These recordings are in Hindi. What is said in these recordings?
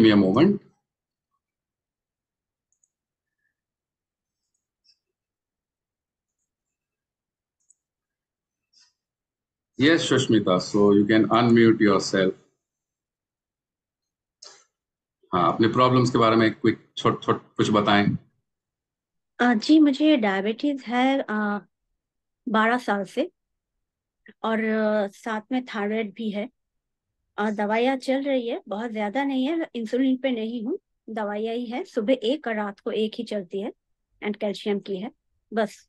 me a moment. Yes, Shashmita, so you can unmute yourself. हाँ अपने प्रॉब्लम्स के बारे में क्विक छोट छोट कुछ बताएं जी मुझे डायबिटीज है बारह साल से और साथ में थायराइड भी है दवाइयाँ चल रही है बहुत ज्यादा नहीं है इंसुलिन पे नहीं हूँ दवाइयाँ ही है सुबह एक और रात को एक ही चलती है एंड कैल्शियम की है बस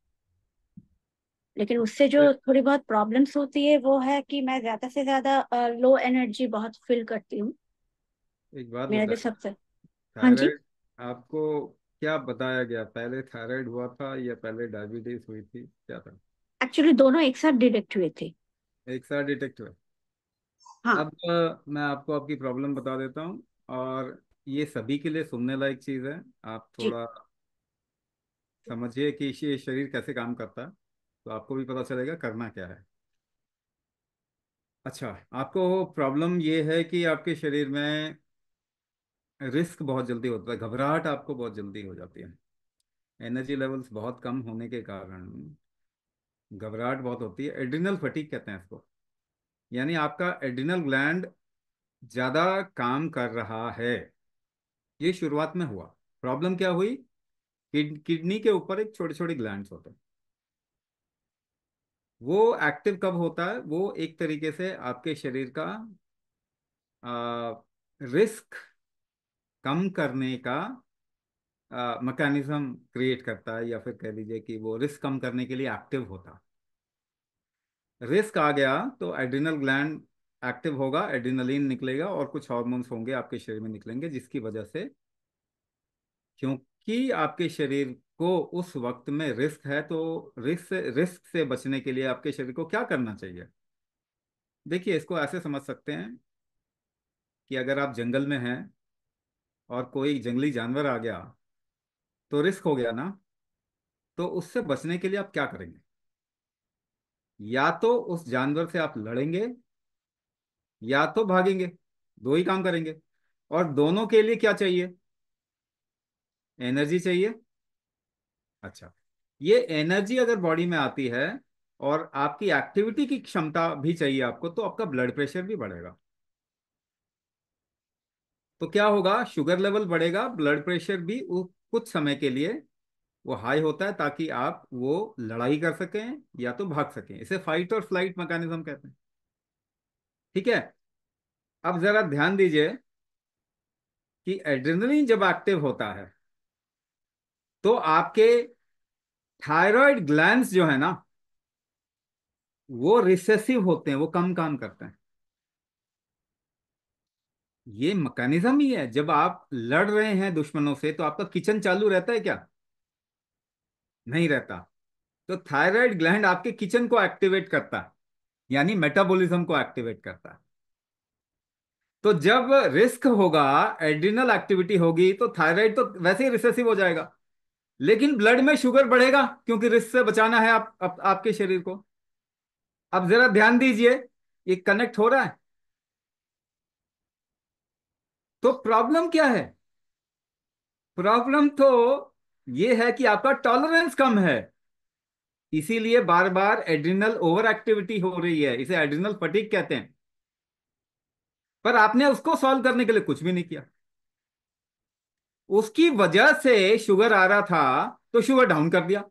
लेकिन उससे जो थोड़ी बहुत प्रॉब्लम्स होती है वो है कि मैं ज्यादा से ज्यादा लो एनर्जी बहुत फील करती हूँ एक बात मेरा जो सबसे हाँ जी आपको क्या बताया गया पहले थायराइड हुआ था या पहले डायबिटीज हुई थी क्या था एक्चुअली दोनों एक साथ डिटेक्ट हुए थे एक साथ डिटेक्ट हुए हाँ अब मैं आपको आपकी प्रॉब्लम बता देता हूँ और ये सभी के लिए सुनने लायक चीज है आप थोड़ा समझिए कि ये शरीर कैसे काम करता है तो आपको भी पता चलेगा करना क्या है अच्छा आपको प्रॉब्लम ये है कि आपके शरीर में रिस्क बहुत जल्दी होता है घबराहट आपको बहुत जल्दी हो जाती है एनर्जी लेवल्स बहुत कम होने के कारण घबराहट बहुत होती है एड्रिनल फटीक कहते हैं इसको यानी आपका एड्रिनल ग्लैंड ज़्यादा काम कर रहा है ये शुरुआत में हुआ प्रॉब्लम क्या हुई किड, किडनी के ऊपर एक छोटे छोटे ग्लैंड होते हैं वो एक्टिव कब होता है वो एक तरीके से आपके शरीर का आ, रिस्क कम करने का मैकेनिज्म क्रिएट करता है या फिर कह लीजिए कि वो रिस्क कम करने के लिए एक्टिव होता है रिस्क आ गया तो एड्रिनल ग्लैंड एक्टिव होगा एड्रिनलिन निकलेगा और कुछ हार्मोन्स होंगे आपके शरीर में निकलेंगे जिसकी वजह से क्योंकि आपके शरीर को उस वक्त में रिस्क है तो रिस्क से रिस्क से बचने के लिए आपके शरीर को क्या करना चाहिए देखिए इसको ऐसे समझ सकते हैं कि अगर आप जंगल में हैं और कोई जंगली जानवर आ गया तो रिस्क हो गया ना तो उससे बचने के लिए आप क्या करेंगे या तो उस जानवर से आप लड़ेंगे या तो भागेंगे दो ही काम करेंगे और दोनों के लिए क्या चाहिए एनर्जी चाहिए अच्छा ये एनर्जी अगर बॉडी में आती है और आपकी एक्टिविटी की क्षमता भी चाहिए आपको तो आपका ब्लड प्रेशर भी बढ़ेगा तो क्या होगा शुगर लेवल बढ़ेगा ब्लड प्रेशर भी कुछ समय के लिए वो हाई होता है ताकि आप वो लड़ाई कर सकें या तो भाग सकें इसे फाइट और फ्लाइट मैकेनिज्म कहते हैं ठीक है अब जरा ध्यान दीजिए कि एड्रेनलिन जब एक्टिव होता है तो आपके थायराइड ग्लैंड्स जो है ना वो रिसेसिव होते हैं वो कम काम करते हैं ये मैकेनिज्म ही है जब आप लड़ रहे हैं दुश्मनों से तो आपका किचन चालू रहता है क्या नहीं रहता तो थायराइड ग्लैंड आपके किचन को एक्टिवेट करता यानी मेटाबॉलिज्म को एक्टिवेट करता तो जब रिस्क होगा एड्रिनल एक्टिविटी होगी तो थायराइड तो वैसे ही रिसेसिव हो जाएगा लेकिन ब्लड में शुगर बढ़ेगा क्योंकि रिस्क से बचाना है आप, आप आपके शरीर को अब जरा ध्यान दीजिए ये कनेक्ट हो रहा है तो प्रॉब्लम क्या है प्रॉब्लम तो ये है कि आपका टॉलरेंस कम है इसीलिए बार बार एड्रिनल ओवर एक्टिविटी हो रही है इसे एड्रिनल फटीक कहते हैं पर आपने उसको सॉल्व करने के लिए कुछ भी नहीं किया उसकी वजह से शुगर आ रहा था तो शुगर डाउन कर दिया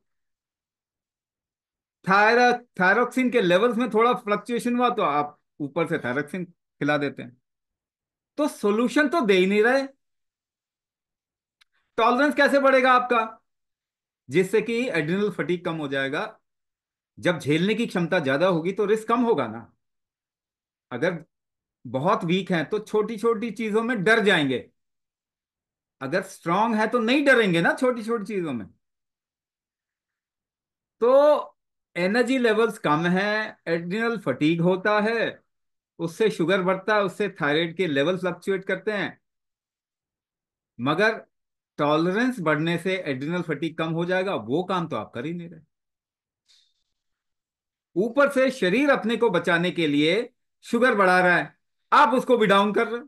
थायरा थायरोक्सिन के लेवल्स में थोड़ा फ्लक्चुएशन हुआ तो आप ऊपर से थायरोक्सिन खिला देते हैं तो सॉल्यूशन तो दे ही नहीं रहे टॉलरेंस कैसे बढ़ेगा आपका जिससे कि एड्रिनल फटीक कम हो जाएगा जब झेलने की क्षमता ज्यादा होगी तो रिस्क कम होगा ना अगर बहुत वीक है तो छोटी छोटी चीजों में डर जाएंगे अगर स्ट्रांग है तो नहीं डरेंगे ना छोटी छोटी चीजों में तो एनर्जी लेवल्स कम है एड्रिनल फटीग होता है उससे शुगर बढ़ता है उससे थायराइड के लेवल फ्लक्चुएट करते हैं मगर टॉलरेंस बढ़ने से एडिनल फटीक कम हो जाएगा वो काम तो आप कर ही नहीं रहे ऊपर से शरीर अपने को बचाने के लिए शुगर बढ़ा रहा है आप उसको भी डाउन कर रहे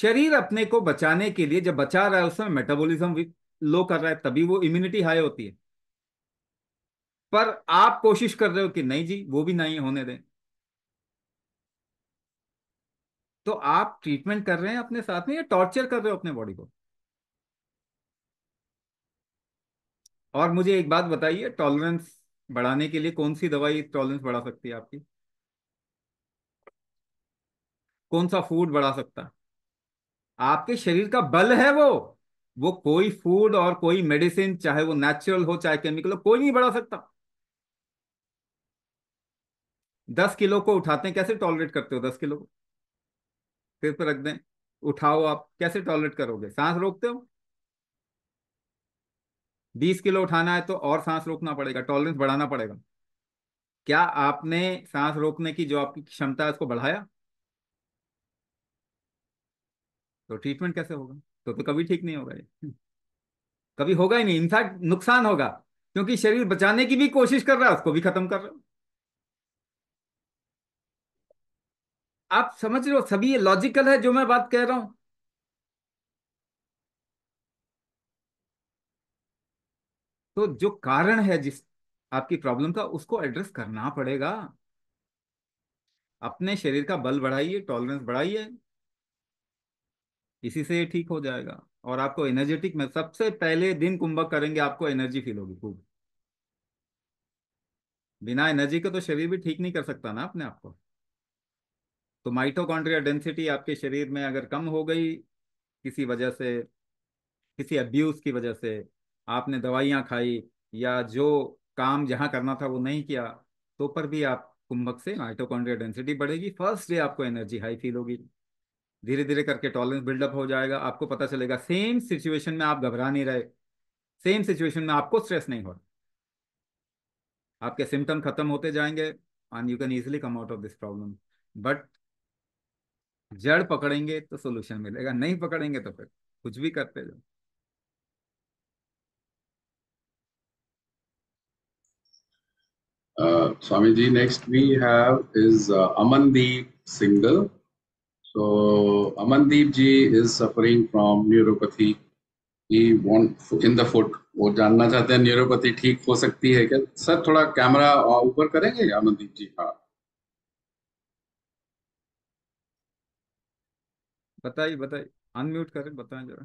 शरीर अपने को बचाने के लिए जब बचा रहा है उसमें मेटाबॉलिज्म भी लो कर रहा है तभी वो इम्यूनिटी हाई होती है पर आप कोशिश कर रहे हो कि नहीं जी वो भी नहीं होने दें तो आप ट्रीटमेंट कर रहे हैं अपने साथ में या टॉर्चर कर रहे हो अपने बॉडी को और मुझे एक बात बताइए टॉलरेंस बढ़ाने के लिए कौन सी दवाई टॉलरेंस बढ़ा सकती है आपकी कौन सा फूड बढ़ा सकता आपके शरीर का बल है वो वो कोई फूड और कोई मेडिसिन चाहे वो नेचुरल हो चाहे केमिकल हो कोई नहीं बढ़ा सकता दस किलो को उठाते हैं कैसे टॉलरेट करते हो दस किलो को सिर पर रख दें उठाओ आप कैसे टॉलरेट करोगे सांस रोकते हो बीस किलो उठाना है तो और सांस रोकना पड़ेगा टॉलरेंस बढ़ाना पड़ेगा क्या आपने सांस रोकने की जो आपकी क्षमता है उसको बढ़ाया तो ट्रीटमेंट कैसे होगा तो तो कभी ठीक नहीं होगा ये कभी होगा ही नहीं इनफैक्ट नुकसान होगा क्योंकि शरीर बचाने की भी कोशिश कर रहा है उसको भी खत्म कर रहा है आप समझ रहे हो सभी ये लॉजिकल है जो मैं बात कह रहा हूं तो जो कारण है जिस आपकी प्रॉब्लम का उसको एड्रेस करना पड़ेगा अपने शरीर का बल बढ़ाइए टॉलरेंस बढ़ाइए इसी से ये ठीक हो जाएगा और आपको एनर्जेटिक में सबसे पहले दिन कुंभक करेंगे आपको एनर्जी फील होगी खूब बिना एनर्जी के तो शरीर भी ठीक नहीं कर सकता ना अपने आप को तो माइटोकॉन्ड्रिया डेंसिटी आपके शरीर में अगर कम हो गई किसी वजह से किसी अब्यूज़ की वजह से आपने दवाइयाँ खाई या जो काम जहाँ करना था वो नहीं किया तो पर भी आप कुंभक से माइटोकॉन्ड्रिया डेंसिटी बढ़ेगी फर्स्ट डे आपको एनर्जी हाई फील होगी धीरे धीरे करके टॉलरेंस बिल्डअप हो जाएगा आपको पता चलेगा सेम सिचुएशन में आप घबरा नहीं रहे सेम सिचुएशन में आपको स्ट्रेस नहीं हो रहा आपके सिम्टम खत्म होते जाएंगे and you can easily come out of this problem but जड़ पकड़ेंगे तो सोल्यूशन मिलेगा नहीं पकड़ेंगे तो फिर कुछ भी करते जाओ uh, Swami ji next we have is Amandeep Singhal so Amandeep ji is suffering from neuropathy he want in the foot वो जानना चाहते हैं न्यूरोपैथी ठीक हो सकती है क्या सर थोड़ा कैमरा uh, ऊपर करेंगे अमनदीप जी हाँ बताइए बताइए अनम्यूट करें बताएं जरा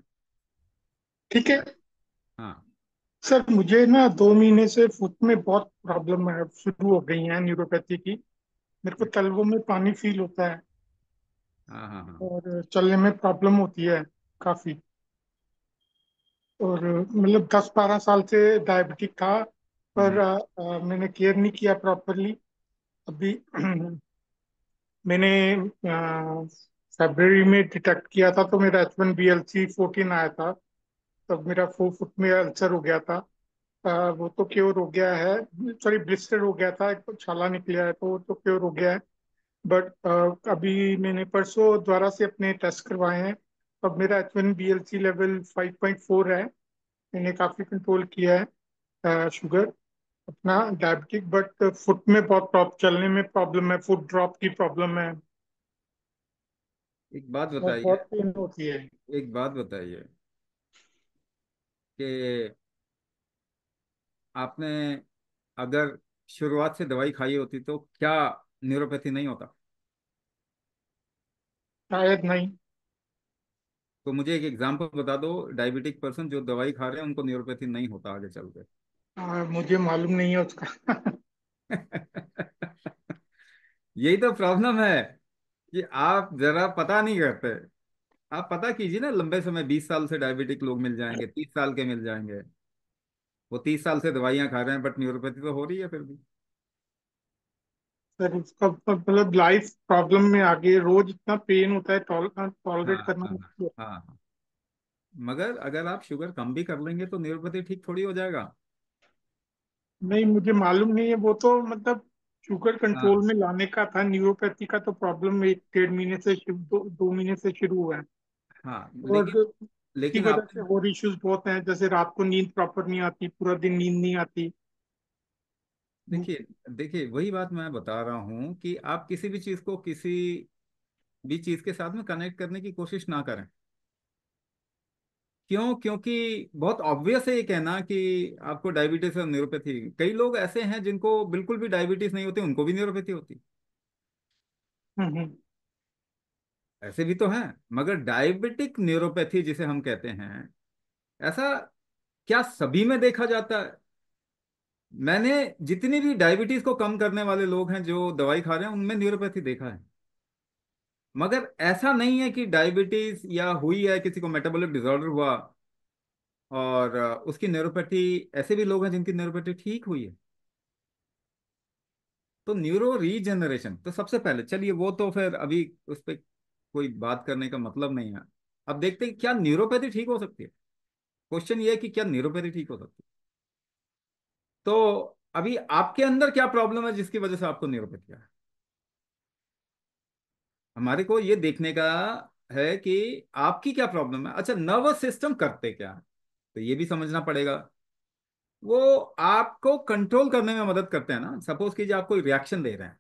ठीक है हाँ सर मुझे ना दो महीने से फुट में बहुत प्रॉब्लम है शुरू हो गई है न्यूरोपैथी की मेरे को तलवों में पानी फील होता है हाँ, हाँ, हाँ। और चलने में प्रॉब्लम होती है काफी और मतलब दस बारह साल से डायबिटिक था पर आ, हम्म। आ, मैंने केयर नहीं किया प्रॉपरली अभी मैंने आ, फेब्रवरी में डिटेक्ट किया था तो मेरा H one B L C fourteen आया था तब मेरा फोर फुट में अल्सर हो गया था आ, वो तो क्योर हो गया है सॉरी ब्लिस्टर हो गया था एक तो छाला निकला है तो वो तो क्योर हो गया है बट अभी मैंने परसों द्वारा से अपने टेस्ट करवाए हैं अब मेरा H one B L C level five point four है मैंने काफ़ी कंट्रोल किया है शुगर अपना डायबिटिक बट फुट में बहुत प्रॉप चलने में प्रॉब्लम है फुट ड्रॉप की प्रॉब्लम है एक बात तो बताइए एक बात बताइए कि आपने अगर शुरुआत से दवाई खाई होती तो क्या न्यूरोपैथी नहीं होता शायद नहीं तो मुझे एक एग्जांपल बता दो डायबिटिक पर्सन जो दवाई खा रहे हैं उनको न्यूरोपैथी नहीं होता आगे चल के हाँ, मुझे मालूम नहीं है उसका यही तो प्रॉब्लम है कि आप जरा पता नहीं करते आप पता कीजिए ना लंबे समय बीस साल से डायबिटिक लोग मिल जाएंगे तीस साल के मिल जाएंगे वो तीस साल से दवाइयां खा रहे हैं बट न्यूरोपैथी तो हो रही है फिर भी सर मतलब लाइफ मतलब प्रॉब्लम में आगे रोज इतना पेन होता है टॉलरेट हाँ, हाँ, करना हाँ, हाँ, हाँ, मगर अगर आप शुगर कम भी कर लेंगे तो न्यूरोपैथी ठीक थोड़ी हो जाएगा नहीं मुझे मालूम नहीं है वो तो मतलब शुगर कंट्रोल हाँ। में लाने का था न्यूरोपैथी का तो प्रॉब्लम एक डेढ़ महीने से दो, दो महीने से शुरू हुआ है हाँ और लेकिन की लेकिन वजह आप से और इश्यूज बहुत हैं जैसे रात को नींद प्रॉपर नहीं आती पूरा दिन नींद नहीं आती देखिए देखिए वही बात मैं बता रहा हूँ कि आप किसी भी चीज को किसी भी चीज के साथ में कनेक्ट करने की कोशिश ना करें क्यों क्योंकि बहुत ऑब्वियस है ये कहना कि आपको डायबिटीज और न्यूरोपैथी कई लोग ऐसे हैं जिनको बिल्कुल भी डायबिटीज नहीं होती उनको भी न्यूरोपैथी होती हम्म, हम्म। ऐसे भी तो है मगर डायबिटिक न्यूरोपैथी जिसे हम कहते हैं ऐसा क्या सभी में देखा जाता है मैंने जितनी भी डायबिटीज को कम करने वाले लोग हैं जो दवाई खा रहे हैं उनमें न्यूरोपैथी देखा है मगर ऐसा नहीं है कि डायबिटीज या हुई है किसी को मेटाबॉलिक डिसऑर्डर हुआ और उसकी न्यूरोपैथी ऐसे भी लोग हैं जिनकी न्यूरोपैथी ठीक हुई है तो न्यूरो रीजनरेशन तो सबसे पहले चलिए वो तो फिर अभी उस पर कोई बात करने का मतलब नहीं है अब देखते हैं क्या न्यूरोपैथी ठीक हो सकती है क्वेश्चन ये है कि क्या न्यूरोपैथी ठीक हो सकती है तो अभी आपके अंदर क्या प्रॉब्लम है जिसकी वजह से आपको न्यूरोपैथी है हमारे को ये देखने का है कि आपकी क्या प्रॉब्लम है अच्छा नर्वस सिस्टम करते क्या है तो ये भी समझना पड़ेगा वो आपको कंट्रोल करने में मदद करते हैं ना सपोज कीजिए आप कोई रिएक्शन दे रहे हैं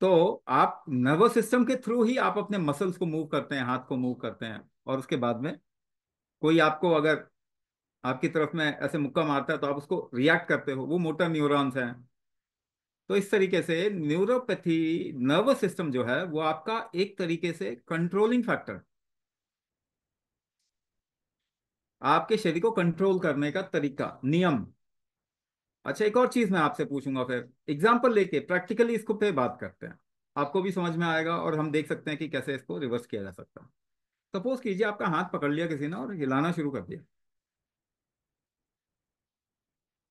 तो आप नर्वस सिस्टम के थ्रू ही आप अपने मसल्स को मूव करते हैं हाथ को मूव करते हैं और उसके बाद में कोई आपको अगर आपकी तरफ में ऐसे मुक्का मारता है तो आप उसको रिएक्ट करते हो वो मोटर न्यूरॉन्स हैं तो इस तरीके से न्यूरोपैथी नर्वस सिस्टम जो है वो आपका एक तरीके से कंट्रोलिंग फैक्टर आपके शरीर को कंट्रोल करने का तरीका नियम अच्छा एक और चीज मैं आपसे पूछूंगा फिर एग्जाम्पल लेके प्रैक्टिकली इसको पे बात करते हैं आपको भी समझ में आएगा और हम देख सकते हैं कि कैसे इसको रिवर्स किया जा सकता है सपोज कीजिए आपका हाथ पकड़ लिया किसी ने और हिलाना शुरू कर दिया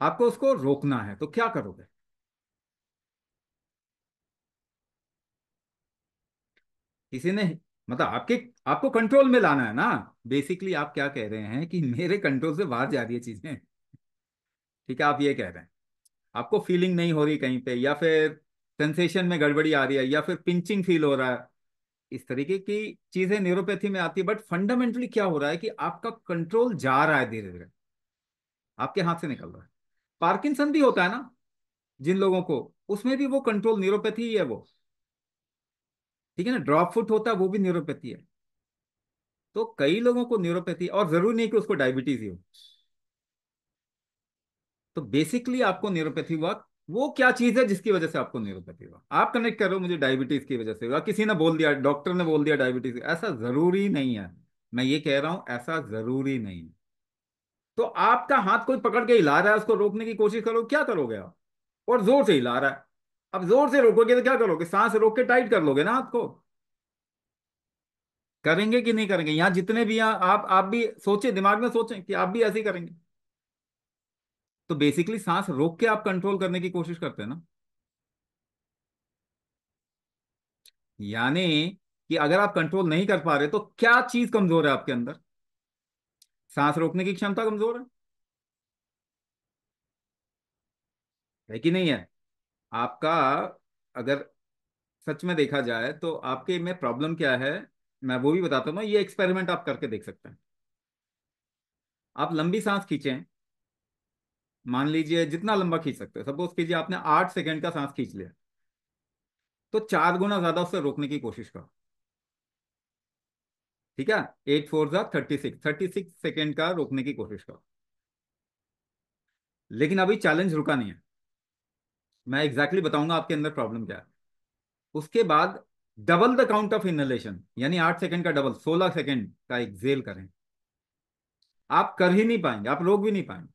आपको उसको रोकना है तो क्या करोगे किसी ने मतलब आपके आपको कंट्रोल में लाना है ना बेसिकली आप क्या कह रहे हैं कि मेरे कंट्रोल से बाहर जा रही है चीजें ठीक है आप ये कह रहे हैं आपको फीलिंग नहीं हो रही कहीं पे या फिर सेंसेशन में गड़बड़ी आ रही है या फिर पिंचिंग फील हो रहा है इस तरीके की चीजें न्यूरोपैथी में आती है बट फंडामेंटली क्या हो रहा है कि आपका कंट्रोल जा रहा है धीरे धीरे आपके हाथ से निकल रहा है पार्किंसन भी होता है ना जिन लोगों को उसमें भी वो कंट्रोल न्यूरोपैथी ही है वो ठीक है ना ड्रॉप फुट होता है वो भी न्यूरोपैथी है तो कई लोगों को न्यूरोपैथी और जरूरी नहीं कि उसको डायबिटीज ही हो तो बेसिकली आपको न्यूरोपैथी हुआ वो क्या चीज है जिसकी वजह से आपको न्यूरोपैथी हुआ आप कनेक्ट करो मुझे डायबिटीज की वजह से हुआ किसी ने बोल दिया डॉक्टर ने बोल दिया डायबिटीज ऐसा जरूरी नहीं है मैं ये कह रहा हूं ऐसा जरूरी नहीं तो आपका हाथ कोई पकड़ के हिला रहा है उसको रोकने की कोशिश करो क्या करोगे आप और जोर से हिला रहा है अब जोर से रोकोगे तो क्या करोगे सांस रोक के टाइट कर लोगे ना आपको करेंगे कि नहीं करेंगे यहां जितने भी यहां आप आप भी सोचें दिमाग में सोचें कि आप भी ऐसे ही करेंगे तो बेसिकली सांस रोक के आप कंट्रोल करने की कोशिश करते हैं ना यानी कि अगर आप कंट्रोल नहीं कर पा रहे तो क्या चीज कमजोर है आपके अंदर सांस रोकने की क्षमता कमजोर है कि नहीं है आपका अगर सच में देखा जाए तो आपके में प्रॉब्लम क्या है मैं वो भी बताता हूँ ये एक्सपेरिमेंट आप करके देख सकते हैं आप लंबी सांस खींचें मान लीजिए जितना लंबा खींच सकते हो सपोज कीजिए आपने आठ सेकेंड का सांस खींच लिया तो चार गुना ज्यादा उससे रोकने की कोशिश करो ठीक है एट फोर जा thirty six thirty six second का रोकने की कोशिश करो लेकिन अभी चैलेंज रुका नहीं है मैं एग्जैक्टली exactly बताऊंगा आपके अंदर प्रॉब्लम क्या है उसके बाद double the count of inhalation यानी आठ सेकंड का डबल सोलह सेकंड का एक्सेल करें आप कर ही नहीं पाएंगे आप रोक भी नहीं पाएंगे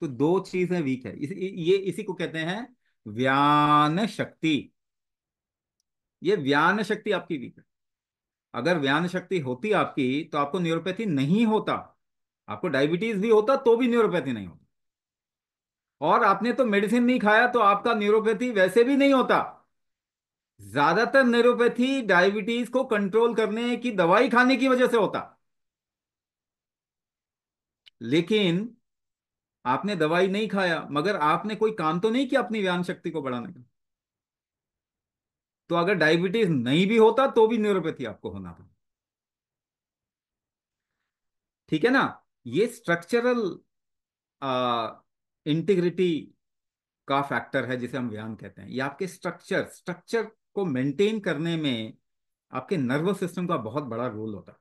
तो दो चीजें वीक है इस, ये इसी को कहते हैं व्यान शक्ति ये व्यान शक्ति आपकी वीक है अगर व्यान शक्ति होती आपकी तो आपको न्यूरोपैथी नहीं होता आपको डायबिटीज भी होता तो भी न्यूरोपैथी नहीं होता और आपने तो मेडिसिन नहीं खाया तो आपका न्यूरोपैथी वैसे भी नहीं होता ज्यादातर न्यूरोपैथी डायबिटीज को कंट्रोल करने की दवाई खाने की वजह से होता लेकिन आपने दवाई नहीं खाया मगर आपने कोई काम तो नहीं किया अपनी व्यान शक्ति को बढ़ाने का तो अगर डायबिटीज नहीं भी होता तो भी न्यूरोपैथी आपको होना था ठीक है ना ये स्ट्रक्चरल इंटीग्रिटी का फैक्टर है जिसे हम व्यायाम कहते हैं ये आपके स्ट्रक्चर स्ट्रक्चर को मेंटेन करने में आपके नर्वस सिस्टम का बहुत बड़ा रोल होता है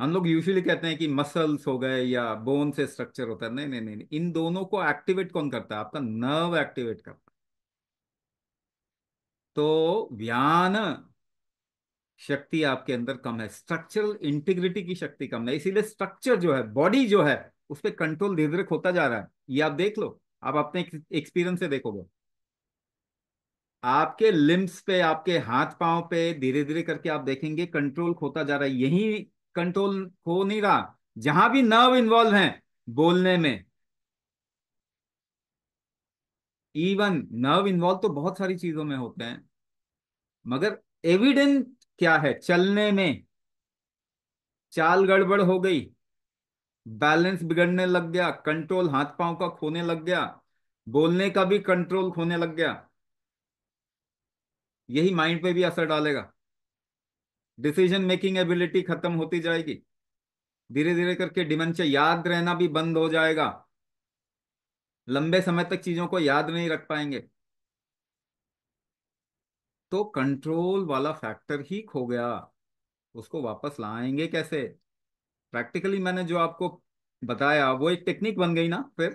हम लोग यूजुअली कहते हैं कि मसल्स हो गए या बोन से स्ट्रक्चर होता है नहीं नहीं नहीं इन दोनों को एक्टिवेट कौन करता है आपका नर्व एक्टिवेट करता है तो व्यान शक्ति आपके अंदर कम है स्ट्रक्चरल इंटीग्रिटी की शक्ति कम है इसीलिए स्ट्रक्चर जो है बॉडी जो है उस पर कंट्रोल धीरे धीरे खोता जा रहा है ये आप देख लो आप अपने एक्सपीरियंस से देखोगे आपके लिम्स पे आपके हाथ पांव पे धीरे धीरे करके आप देखेंगे कंट्रोल खोता जा रहा है यही कंट्रोल खो नहीं रहा जहां भी नर्व इन्वॉल्व है बोलने में इवन नर्व इन्वॉल्व तो बहुत सारी चीजों में होते हैं मगर एविडेंट क्या है चलने में चाल गड़बड़ हो गई बैलेंस बिगड़ने लग गया कंट्रोल हाथ पांव का खोने लग गया बोलने का भी कंट्रोल खोने लग गया यही माइंड पे भी असर डालेगा डिसीजन मेकिंग एबिलिटी खत्म होती जाएगी धीरे धीरे करके डिमेंशिया याद रहना भी बंद हो जाएगा लंबे समय तक चीजों को याद नहीं रख पाएंगे तो कंट्रोल वाला फैक्टर ही खो गया उसको वापस लाएंगे कैसे प्रैक्टिकली मैंने जो आपको बताया वो एक टेक्निक बन गई ना फिर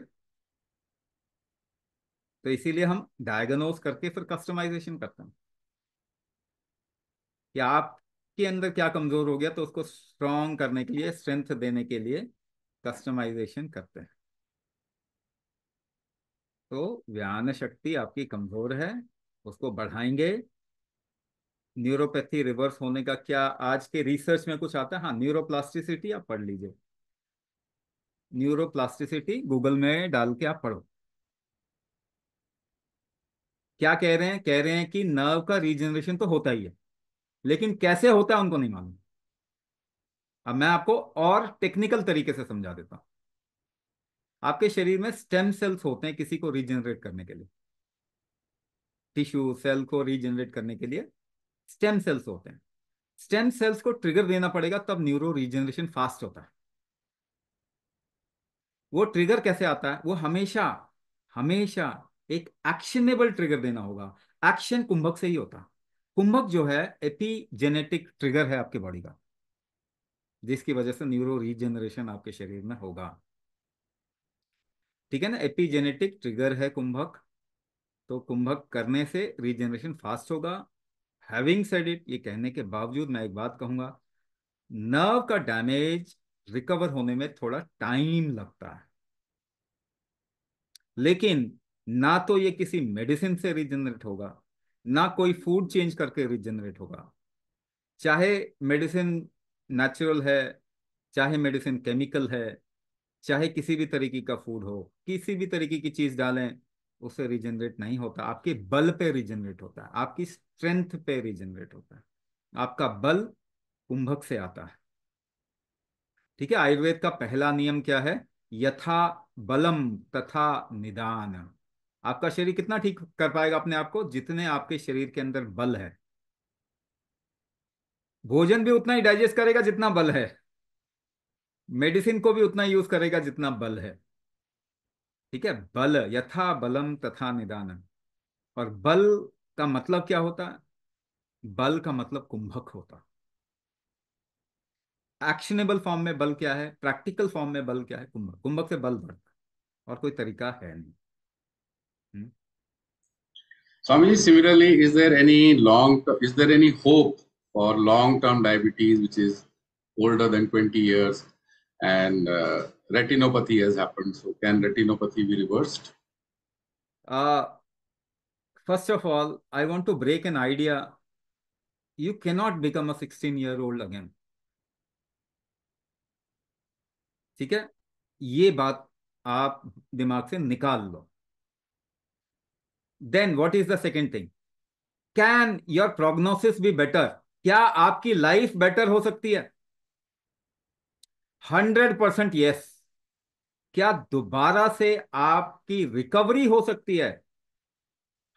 तो इसीलिए हम डायग्नोज करके फिर कस्टमाइजेशन करते हैं कि आपके अंदर क्या कमजोर हो गया तो उसको स्ट्रॉन्ग करने के लिए स्ट्रेंथ देने के लिए कस्टमाइजेशन करते हैं तो व्यान शक्ति आपकी कमजोर है उसको बढ़ाएंगे न्यूरोपैथी रिवर्स होने का क्या आज के रिसर्च में कुछ आता है हाँ न्यूरोप्लास्टिसिटी आप पढ़ लीजिए न्यूरोप्लास्टिसिटी गूगल में डाल के आप पढ़ो क्या कह रहे हैं कह रहे हैं कि नर्व का रीजनरेशन तो होता ही है लेकिन कैसे होता है उनको नहीं मालूम अब मैं आपको और टेक्निकल तरीके से समझा देता हूं आपके शरीर में स्टेम सेल्स होते हैं किसी को रीजनरेट करने के लिए टिश्यू सेल को रीजनरेट करने के लिए स्टेम सेल्स होते हैं स्टेम सेल्स को ट्रिगर देना पड़ेगा तब न्यूरो रिजनरेशन फास्ट होता है वो ट्रिगर कैसे आता है वो हमेशा हमेशा एक एक्शनेबल ट्रिगर देना होगा एक्शन कुंभक से ही होता कुंभक जो है एपीजेनेटिक ट्रिगर है आपके बॉडी का जिसकी वजह से न्यूरो रीजनरेशन आपके शरीर में होगा ठीक है ना एपीजेनेटिक ट्रिगर है कुंभक तो कुंभक करने से रीजनरेशन फास्ट होगा हैविंग सेड इट ये कहने के बावजूद मैं एक बात कहूंगा नर्व का डैमेज रिकवर होने में थोड़ा टाइम लगता है लेकिन ना तो ये किसी मेडिसिन से रिजनरेट होगा ना कोई फूड चेंज करके रिजनरेट होगा चाहे मेडिसिन नेचुरल है चाहे मेडिसिन केमिकल है चाहे किसी भी तरीके का फूड हो किसी भी तरीके की चीज डालें उसे रिजनरेट नहीं होता आपके बल पे रिजनरेट होता है आपकी स्ट्रेंथ पे रिजनरेट होता है आपका बल कुंभक से आता है ठीक है आयुर्वेद का पहला नियम क्या है यथा बलम तथा निदान आपका शरीर कितना ठीक कर पाएगा अपने आप को जितने आपके शरीर के अंदर बल है भोजन भी उतना ही डाइजेस्ट करेगा जितना बल है मेडिसिन को भी उतना यूज करेगा जितना बल है ठीक है बल यथा बलम तथा निदानम और बल का मतलब क्या होता है बल का मतलब कुंभक होता एक्शनेबल फॉर्म में बल क्या है प्रैक्टिकल फॉर्म में बल क्या है कुंभक कुंभक से बल बढ़ता और कोई तरीका है नहीं हम्म? Swami ji is there any long is there any hope for long term diabetes which is older than 20 years and uh, retinopathy has happened. So can retinopathy be reversed? Uh, first of all, I want to break an idea. You cannot become a 16 year old again. ठीक है ये बात आप दिमाग से निकाल लो then what is the second thing can your prognosis be better क्या आपकी लाइफ बेटर हो सकती है हंड्रेड परसेंट यस क्या दोबारा से आपकी रिकवरी हो सकती है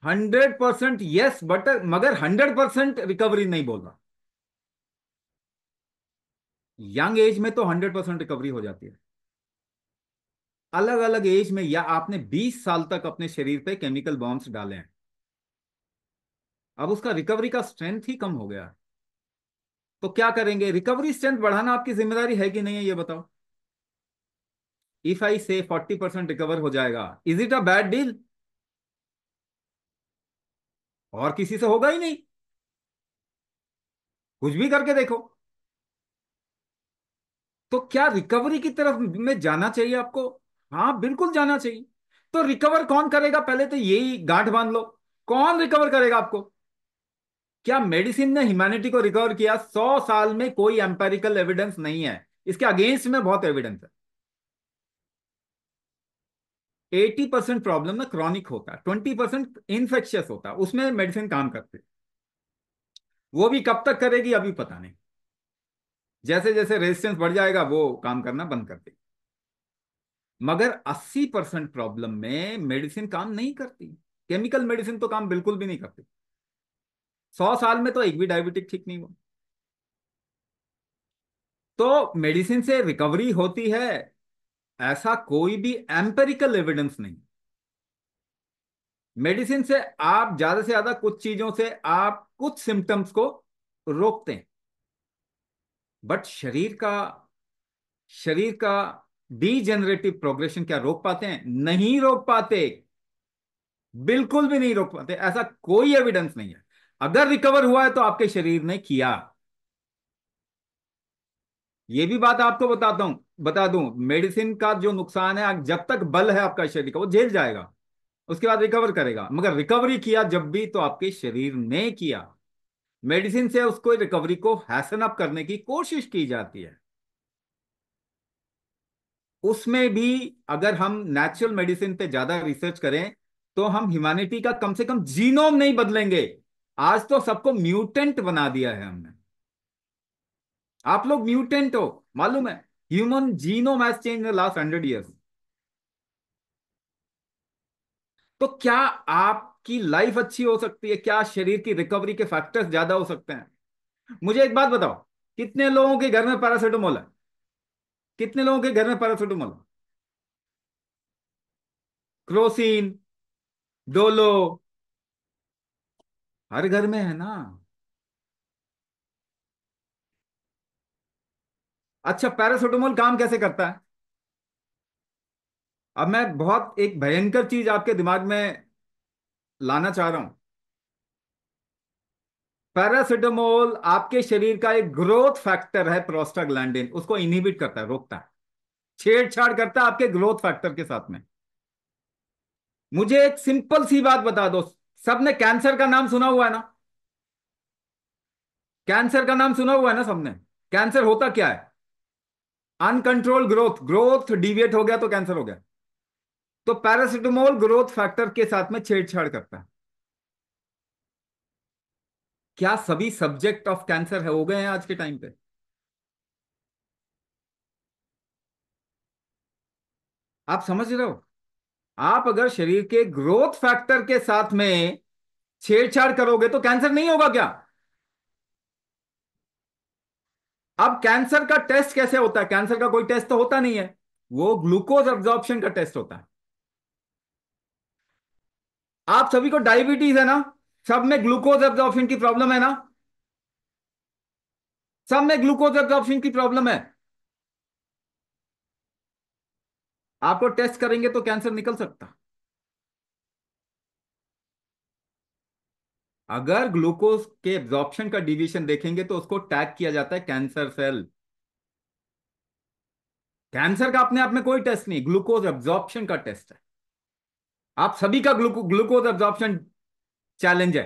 हंड्रेड परसेंट यस बट मगर हंड्रेड परसेंट रिकवरी नहीं बोल रहा यंग एज में तो हंड्रेड परसेंट रिकवरी हो जाती है अलग अलग एज में या आपने बीस साल तक अपने शरीर पे केमिकल बॉम्ब्स डाले हैं अब उसका रिकवरी का स्ट्रेंथ ही कम हो गया तो क्या करेंगे रिकवरी स्ट्रेंथ बढ़ाना आपकी जिम्मेदारी है कि नहीं है ये बताओ इफ आई से फोर्टी परसेंट रिकवर हो जाएगा is it a bad deal और किसी से होगा ही नहीं कुछ भी करके देखो तो क्या रिकवरी की तरफ में जाना चाहिए आपको हाँ बिल्कुल जाना चाहिए तो रिकवर कौन करेगा पहले तो यही गांठ बांध लो कौन रिकवर करेगा आपको क्या मेडिसिन ने ह्यूमैनिटी को रिकवर किया सौ साल में कोई एम्पेरिकल एविडेंस नहीं है इसके अगेंस्ट में बहुत एविडेंस है एटी परसेंट प्रॉब्लम में क्रॉनिक होता है ट्वेंटी परसेंट इन्फेक्शियस होता है उसमें मेडिसिन काम करते वो भी कब तक करेगी अभी पता नहीं जैसे जैसे रेजिस्टेंस बढ़ जाएगा वो काम करना बंद कर देगी मगर 80 परसेंट प्रॉब्लम में मेडिसिन काम नहीं करती केमिकल मेडिसिन तो काम बिल्कुल भी नहीं करती सौ साल में तो एक भी डायबिटिक ठीक नहीं हुआ तो मेडिसिन से रिकवरी होती है ऐसा कोई भी एम्पेरिकल एविडेंस नहीं मेडिसिन से आप ज्यादा से ज्यादा कुछ चीजों से आप कुछ सिम्टम्स को रोकते हैं बट शरीर का शरीर का डीजेनरेटिव प्रोग्रेशन क्या रोक पाते हैं नहीं रोक पाते बिल्कुल भी नहीं रोक पाते ऐसा कोई एविडेंस नहीं है अगर रिकवर हुआ है तो आपके शरीर ने किया यह भी बात आपको बताता हूं बता दूं मेडिसिन का जो नुकसान है जब तक बल है आपका शरीर का वो झेल जाएगा उसके बाद रिकवर करेगा मगर रिकवरी किया जब भी तो आपके शरीर ने किया मेडिसिन से उसको रिकवरी को हैसन अप करने की कोशिश की जाती है उसमें भी अगर हम नेचुरल मेडिसिन पे ज्यादा रिसर्च करें तो हम ह्यूमैनिटी का कम से कम जीनोम नहीं बदलेंगे आज तो सबको म्यूटेंट बना दिया है हमने आप लोग म्यूटेंट हो मालूम है Human genome has changed in the last hundred years. तो क्या आपकी लाइफ अच्छी हो सकती है क्या शरीर की रिकवरी के फैक्टर्स ज्यादा हो सकते हैं मुझे एक बात बताओ कितने लोगों के घर में पैरासीटामोल है कितने लोगों के घर में पैरासीटामोल है क्रोसिन डोलो हर घर में है ना अच्छा पैरासीटामोल काम कैसे करता है अब मैं बहुत एक भयंकर चीज आपके दिमाग में लाना चाह रहा हूं पैरासिटामोल आपके शरीर का एक ग्रोथ फैक्टर है प्रोस्टाग्लैंडिन उसको इनहिबिट करता है रोकता है छेड़छाड़ करता है आपके ग्रोथ फैक्टर के साथ में मुझे एक सिंपल सी बात बता दो सबने कैंसर का नाम सुना हुआ है ना कैंसर का नाम सुना हुआ है ना सबने कैंसर होता क्या है अनकंट्रोल ग्रोथ ग्रोथ डिविएट हो गया तो कैंसर हो गया तो पैरासिटामोल ग्रोथ फैक्टर के साथ में छेड़छाड़ करता है क्या सभी सब्जेक्ट ऑफ कैंसर है हो गए हैं आज के टाइम पे आप समझ रहे हो आप अगर शरीर के ग्रोथ फैक्टर के साथ में छेड़छाड़ करोगे तो कैंसर नहीं होगा क्या अब कैंसर का टेस्ट कैसे होता है कैंसर का कोई टेस्ट तो होता नहीं है वो ग्लूकोज एब्जॉर्प्शन का टेस्ट होता है आप सभी को डायबिटीज है ना सब में ग्लूकोज एब्जॉर्प्शन की प्रॉब्लम है ना सब में ग्लूकोज एब्जॉर्प्शन की प्रॉब्लम है आपको टेस्ट करेंगे तो कैंसर निकल सकता अगर ग्लूकोज के एब्जॉर्प्शन का डिवीजन देखेंगे तो उसको टैग किया जाता है कैंसर सेल कैंसर का अपने आप में कोई टेस्ट नहीं ग्लूकोज एब्जॉर्प्शन का टेस्ट है आप सभी का ग्लूकोज एब्जॉर्प्शन चैलेंज है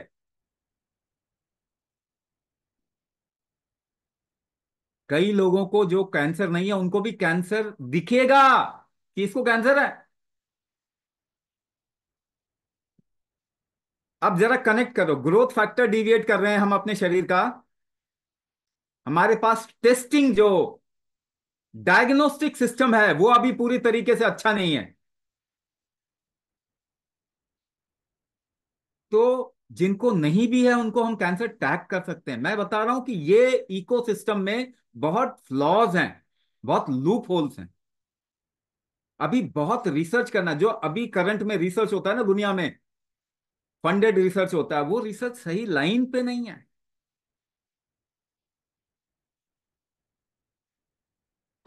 कई लोगों को जो कैंसर नहीं है उनको भी कैंसर दिखेगा कि इसको कैंसर है अब जरा कनेक्ट करो ग्रोथ फैक्टर डिविएट कर रहे हैं हम अपने शरीर का हमारे पास टेस्टिंग जो डायग्नोस्टिक सिस्टम है वो अभी पूरी तरीके से अच्छा नहीं है तो जिनको नहीं भी है उनको हम कैंसर टैग कर सकते हैं मैं बता रहा हूं कि ये इकोसिस्टम में बहुत फ्लॉज हैं बहुत लूप होल्स हैं अभी बहुत रिसर्च करना जो अभी करंट में रिसर्च होता है ना दुनिया में फंडेड रिसर्च होता है वो रिसर्च सही लाइन पे नहीं है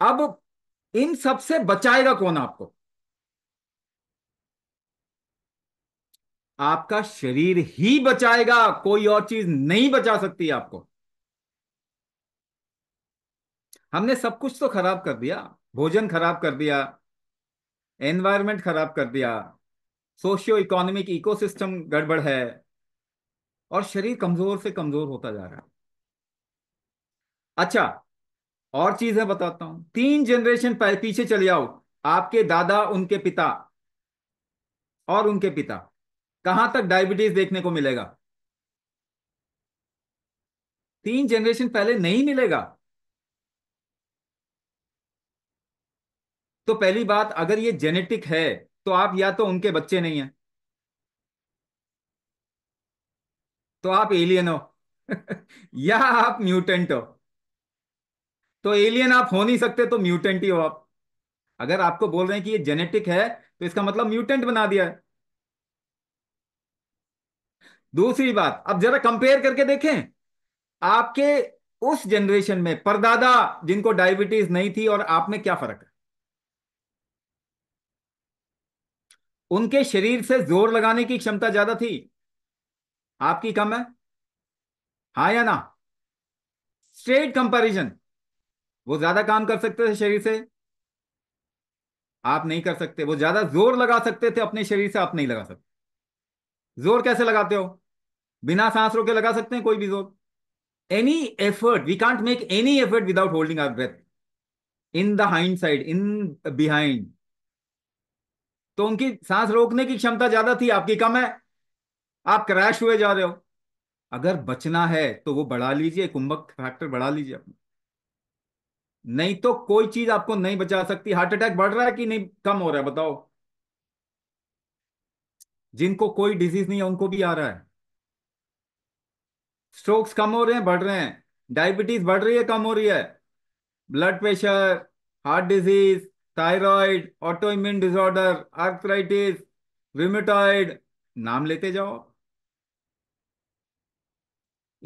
अब इन सब से बचाएगा कौन आपको आपका शरीर ही बचाएगा कोई और चीज नहीं बचा सकती आपको हमने सब कुछ तो खराब कर दिया भोजन खराब कर दिया एनवायरमेंट खराब कर दिया सोशियो इकोनॉमिक इकोसिस्टम गड़बड़ है और शरीर कमजोर से कमजोर होता जा रहा है अच्छा और चीज है बताता हूं तीन जनरेशन पीछे चले जाओ आपके दादा उनके पिता और उनके पिता कहां तक डायबिटीज देखने को मिलेगा तीन जनरेशन पहले नहीं मिलेगा तो पहली बात अगर ये जेनेटिक है तो आप या तो उनके बच्चे नहीं हैं तो आप एलियन हो या आप म्यूटेंट हो तो एलियन आप हो नहीं सकते तो म्यूटेंट ही हो आप अगर आपको बोल रहे हैं कि ये जेनेटिक है तो इसका मतलब म्यूटेंट बना दिया है दूसरी बात अब जरा कंपेयर करके देखें आपके उस जनरेशन में परदादा जिनको डायबिटीज नहीं थी और आप में क्या फर्क है उनके शरीर से जोर लगाने की क्षमता ज्यादा थी आपकी कम है हा या ना स्ट्रेट कंपैरिजन वो ज्यादा काम कर सकते थे शरीर से आप नहीं कर सकते वो ज्यादा जोर लगा सकते थे अपने शरीर से आप नहीं लगा सकते जोर कैसे लगाते हो बिना सांस रोके लगा सकते हैं कोई भी जोर any effort we can't make any effort without holding our breath in the hind side in behind तो उनकी सांस रोकने की क्षमता ज्यादा थी आपकी कम है आप क्रैश हुए जा रहे हो अगर बचना है तो वो बढ़ा लीजिए कुंभक फैक्टर बढ़ा लीजिए अपना नहीं तो कोई चीज आपको नहीं बचा सकती हार्ट अटैक बढ़ रहा है कि नहीं कम हो रहा है बताओ जिनको कोई डिजीज नहीं है उनको भी आ रहा है स्ट्रोक्स कम हो रहे हैं बढ़ रहे हैं डायबिटीज बढ़ रही है कम हो रही है blood pressure heart disease thyroid autoimmune disorder arthritis rheumatoid नाम लेते जाओ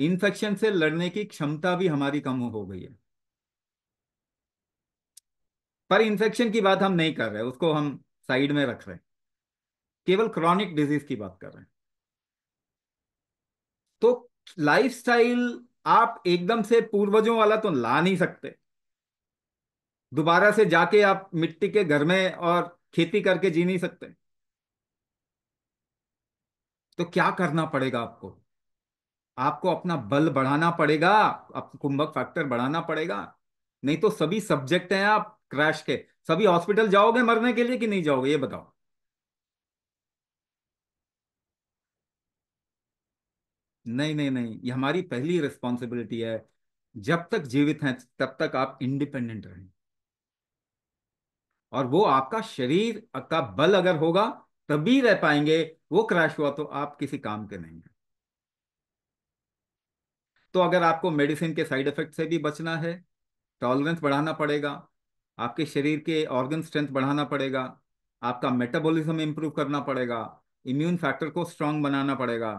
इन्फेक्शन से लड़ने की क्षमता भी हमारी कम हो गई है पर इन्फेक्शन की बात हम नहीं कर रहे उसको हम साइड में रख रहे हैं केवल क्रॉनिक डिजीज की बात कर रहे हैं तो लाइफस्टाइल आप एकदम से पूर्वजों वाला तो ला नहीं सकते दोबारा से जाके आप मिट्टी के घर में और खेती करके जी नहीं सकते तो क्या करना पड़ेगा आपको आपको अपना बल बढ़ाना पड़ेगा कुंभक फैक्टर बढ़ाना पड़ेगा नहीं तो सभी सब्जेक्ट हैं आप क्रैश के सभी हॉस्पिटल जाओगे मरने के लिए कि नहीं जाओगे ये बताओ नहीं नहीं नहीं ये हमारी पहली रिस्पॉन्सिबिलिटी है जब तक जीवित हैं तब तक आप इंडिपेंडेंट रहें और वो आपका शरीर का बल अगर होगा तभी रह पाएंगे वो क्रैश हुआ तो आप किसी काम के नहीं है तो अगर आपको मेडिसिन के साइड इफेक्ट से भी बचना है टॉलरेंस बढ़ाना पड़ेगा आपके शरीर के ऑर्गन स्ट्रेंथ बढ़ाना पड़ेगा आपका मेटाबॉलिज्म इंप्रूव करना पड़ेगा इम्यून फैक्टर को स्ट्रांग बनाना पड़ेगा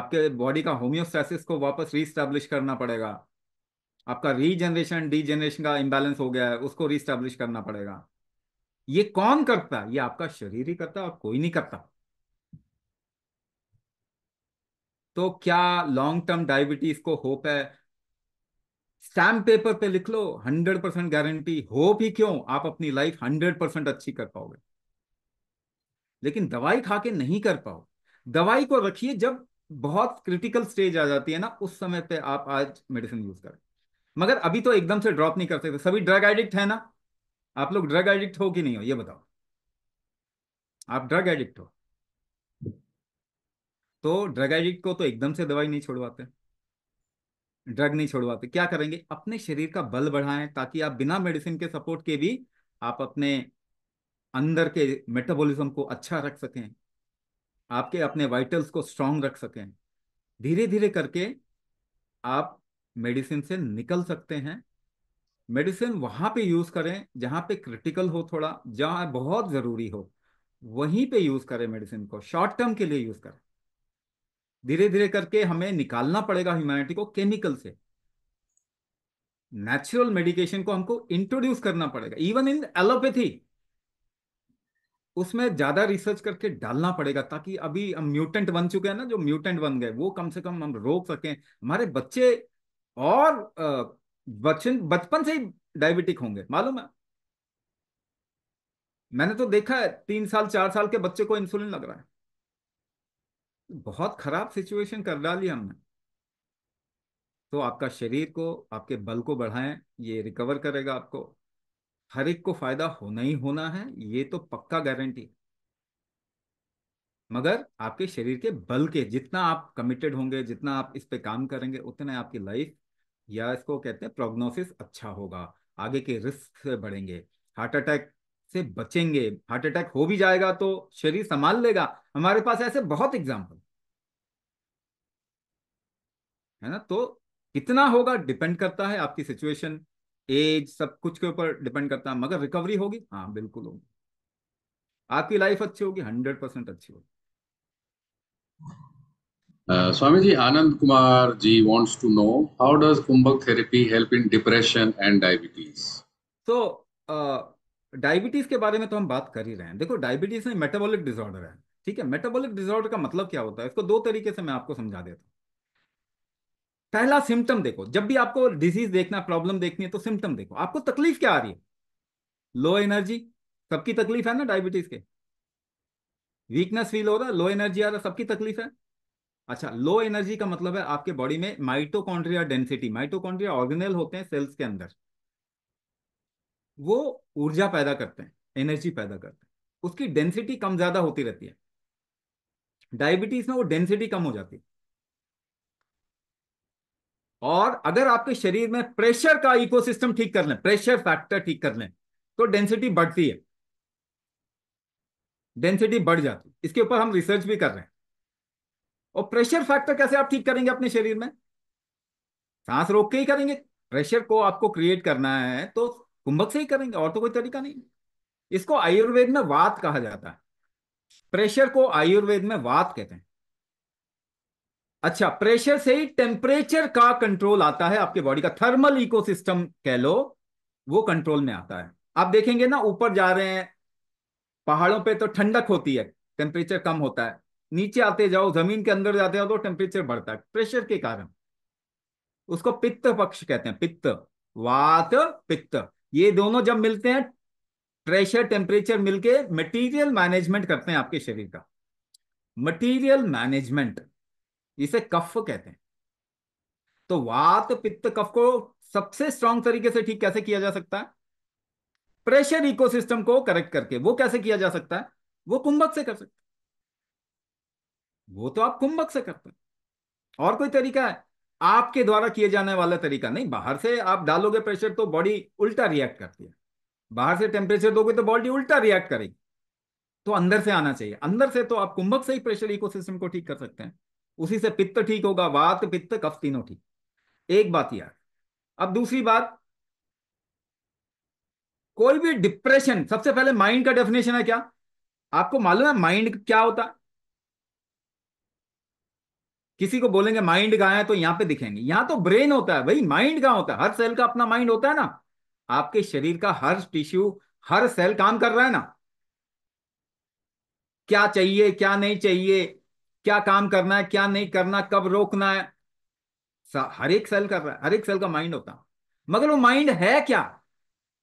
आपके बॉडी का होम्योस्टैसिस को वापस रीस्टैब्लिश करना पड़ेगा आपका रीजनरेशन डीजनरेशन का इम्बैलेंस हो गया है उसको रीस्टैब्लिश करना पड़ेगा ये कौन करता है ये आपका शरीर ही करता और कोई नहीं करता तो क्या लॉन्ग टर्म डायबिटीज को होप है स्टैम्प पेपर पे लिख लो हंड्रेड परसेंट गारंटी होप ही क्यों आप अपनी लाइफ हंड्रेड परसेंट अच्छी कर पाओगे लेकिन दवाई खा के नहीं कर पाओ दवाई को रखिए जब बहुत क्रिटिकल स्टेज आ जाती है ना उस समय पे आप आज मेडिसिन यूज करें मगर अभी तो एकदम से ड्रॉप नहीं कर सकते सभी ड्रग एडिक्ट है ना आप लोग ड्रग एडिक्ट हो कि नहीं हो ये बताओ आप ड्रग एडिक्ट हो तो ड्रग एडिक्ट को तो एकदम से दवाई नहीं छोड़वाते ड्रग नहीं छोड़वाते क्या करेंगे अपने शरीर का बल बढ़ाएं ताकि आप बिना मेडिसिन के सपोर्ट के भी आप अपने अंदर के मेटाबॉलिज्म को अच्छा रख सकें आपके अपने वाइटल्स को स्ट्रांग रख सकें धीरे धीरे करके आप मेडिसिन से निकल सकते हैं मेडिसिन वहां पे यूज करें जहां पे क्रिटिकल हो थोड़ा जहां बहुत जरूरी हो वहीं पे यूज करें मेडिसिन को शॉर्ट टर्म के लिए यूज करें धीरे धीरे करके हमें निकालना पड़ेगा ह्यूमैनिटी को केमिकल से नेचुरल मेडिकेशन को हमको इंट्रोड्यूस करना पड़ेगा इवन इन एलोपैथी उसमें ज्यादा रिसर्च करके डालना पड़ेगा ताकि अभी हम म्यूटेंट बन चुके हैं ना जो म्यूटेंट बन गए वो कम से कम हम रोक सकें हमारे बच्चे और बचपन बचपन से ही डायबिटिक होंगे मालूम है मैंने तो देखा है तीन साल चार साल के बच्चे को इंसुलिन लग रहा है बहुत खराब सिचुएशन कर डाली हमने तो आपका शरीर को आपके बल को बढ़ाएं ये रिकवर करेगा आपको हर एक को फायदा होना ही होना है ये तो पक्का गारंटी मगर आपके शरीर के बल के जितना आप कमिटेड होंगे जितना आप इस पे काम करेंगे उतना आपकी लाइफ या इसको कहते हैं प्रोग्नोसिस अच्छा होगा आगे के रिस्क से बढ़ेंगे हार्ट अटैक से बचेंगे हार्ट अटैक हो भी जाएगा तो शरीर संभाल लेगा हमारे पास ऐसे बहुत एग्जाम्पल है ना तो कितना होगा डिपेंड करता है आपकी सिचुएशन एज सब कुछ के ऊपर डिपेंड करता है मगर रिकवरी होगी हाँ बिल्कुल होगी आपकी लाइफ अच्छी होगी हंड्रेड परसेंट अच्छी होगी Swami ji Anand Kumar ji wants to know how does kumbhak therapy help in depression and diabetes so diabetes के बारे में तो हम बात कर ही रहे हैं देखो डायबिटीज में मेटाबॉलिक डिसऑर्डर है ठीक है मेटाबॉलिक डिसऑर्डर का मतलब क्या होता है इसको दो तरीके से मैं आपको समझा देता हूँ पहला सिम्टम देखो जब भी आपको डिजीज देखना प्रॉब्लम देखनी है तो सिम्टम देखो आपको तकलीफ क्या आ रही है लो एनर्जी सबकी तकलीफ है ना डायबिटीज के वीकनेस फील हो रहा है लो एनर्जी आ रहा है सबकी तकलीफ है अच्छा लो एनर्जी का मतलब है आपके बॉडी में माइटोकॉन्ड्रिया डेंसिटी माइटोकॉन्ड्रिया ऑर्गेनल होते हैं सेल्स के अंदर वो ऊर्जा पैदा करते हैं एनर्जी पैदा करते हैं उसकी डेंसिटी कम ज्यादा होती रहती है डायबिटीज में वो डेंसिटी कम हो जाती है और अगर आपके शरीर में प्रेशर का इकोसिस्टम ठीक कर लें प्रेशर फैक्टर ठीक कर लें तो डेंसिटी बढ़ती है डेंसिटी बढ़ जाती है इसके ऊपर हम रिसर्च भी कर रहे हैं और प्रेशर फैक्टर कैसे आप ठीक करेंगे अपने शरीर में सांस रोक के ही करेंगे प्रेशर को आपको क्रिएट करना है तो कुंभक से ही करेंगे और तो कोई तरीका नहीं इसको आयुर्वेद में वात कहा जाता है प्रेशर को आयुर्वेद में वात कहते हैं अच्छा प्रेशर से ही टेम्परेचर का कंट्रोल आता है आपके बॉडी का थर्मल इकोसिस्टम कह लो वो कंट्रोल में आता है आप देखेंगे ना ऊपर जा रहे हैं पहाड़ों पे तो ठंडक होती है टेम्परेचर कम होता है नीचे आते जाओ जमीन के अंदर जाते जाओ तो टेम्परेचर बढ़ता है प्रेशर के कारण उसको पित्त पक्ष कहते हैं पित्त वात पित्त ये दोनों जब मिलते हैं प्रेशर टेम्परेचर मिलके मटेरियल मैनेजमेंट करते हैं आपके शरीर का मटेरियल मैनेजमेंट इसे कफ कहते हैं तो वात पित्त कफ को सबसे स्ट्रांग तरीके से ठीक कैसे किया जा सकता है प्रेशर इकोसिस्टम को करेक्ट करके वो कैसे किया जा सकता है वो कुंभक से कर सकता है वो तो आप कुंभक से करते हैं और कोई तरीका है आपके द्वारा किए जाने वाला तरीका नहीं बाहर से आप डालोगे प्रेशर तो बॉडी उल्टा रिएक्ट करती है बाहर से टेम्परेचर दोगे तो बॉडी उल्टा रिएक्ट करेगी तो अंदर से आना चाहिए अंदर से तो आप कुंभक से ही प्रेशर इकोसिस्टम को ठीक कर सकते हैं उसी से पित्त ठीक होगा वात पित्त कफ तीनों ठीक एक बात यार अब दूसरी बात कोई भी डिप्रेशन सबसे पहले माइंड का डेफिनेशन है क्या आपको मालूम है माइंड क्या होता है किसी को बोलेंगे माइंड गाय है तो यहां पे दिखेंगे यहां तो ब्रेन होता है भाई माइंड कहाँ होता है हर सेल का अपना माइंड होता है ना आपके शरीर का हर टिश्यू हर सेल काम कर रहा है ना क्या चाहिए क्या नहीं चाहिए क्या काम करना है क्या नहीं करना कब रोकना है हर एक सेल कर रहा है हर एक सेल का माइंड होता है मगर वो माइंड है क्या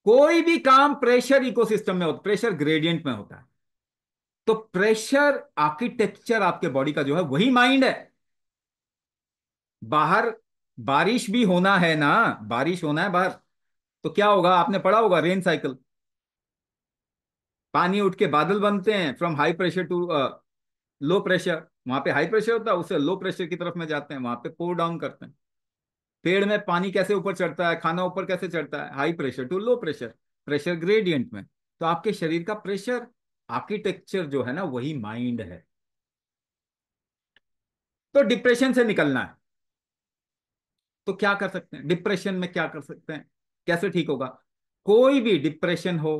कोई भी काम प्रेशर इकोसिस्टम में होता प्रेशर ग्रेडियंट में होता है तो प्रेशर आर्किटेक्चर आपके बॉडी का जो है वही माइंड है बाहर बारिश भी होना है ना बारिश होना है बाहर तो क्या होगा आपने पढ़ा होगा रेन साइकिल पानी उठ के बादल बनते हैं from high pressure to low pressure वहां पे हाई प्रेशर होता है उससे लो प्रेशर की तरफ में जाते हैं वहां पे पोर डाउन करते हैं पेड़ में पानी कैसे ऊपर चढ़ता है खाना ऊपर कैसे चढ़ता है high pressure to low pressure pressure gradient में तो आपके शरीर का प्रेशर आर्किटेक्चर जो है ना वही माइंड है तो डिप्रेशन से निकलना है तो क्या कर सकते हैं डिप्रेशन में क्या कर सकते हैं कैसे ठीक होगा कोई भी डिप्रेशन हो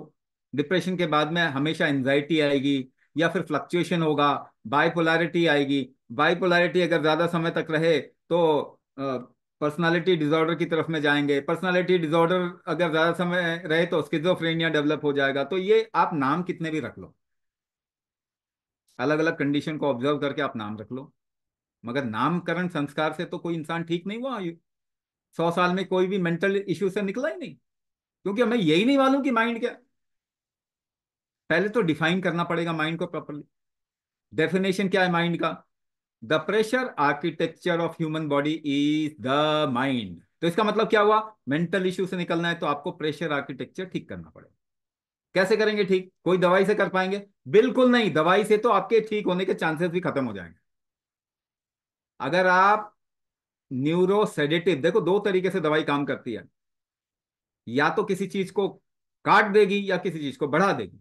डिप्रेशन के बाद में हमेशा एंजाइटी आएगी या फिर फ्लक्चुएशन होगा बाइपोलैरिटी आएगी बाइपोलैरिटी अगर ज़्यादा समय तक रहे तो पर्सनालिटी डिसऑर्डर की तरफ में जाएंगे पर्सनालिटी डिसऑर्डर अगर ज़्यादा समय रहे तो स्किजोफ्रेनिया डेवलप हो जाएगा तो ये आप नाम कितने भी रख लो अलग अलग कंडीशन को ऑब्जर्व करके आप नाम रख लो मगर नामकरण संस्कार से तो कोई इंसान ठीक नहीं हुआ सौ साल में कोई भी मेंटल इश्यू से निकला ही नहीं क्योंकि हमें यही नहीं मालूम कि माइंड क्या पहले तो डिफाइन करना पड़ेगा माइंड को प्रॉपरली डेफिनेशन क्या है माइंड का the pressure architecture of human body is the mind तो इसका मतलब क्या हुआ मेंटल इश्यू से निकलना है तो आपको प्रेशर आर्किटेक्चर ठीक करना पड़ेगा कैसे करेंगे ठीक कोई दवाई से कर पाएंगे बिल्कुल नहीं दवाई से तो आपके ठीक होने के चांसेस भी खत्म हो जाएंगे अगर आप न्यूरोसेडेटिव देखो दो तरीके से दवाई काम करती है या तो किसी चीज को काट देगी या किसी चीज को बढ़ा देगी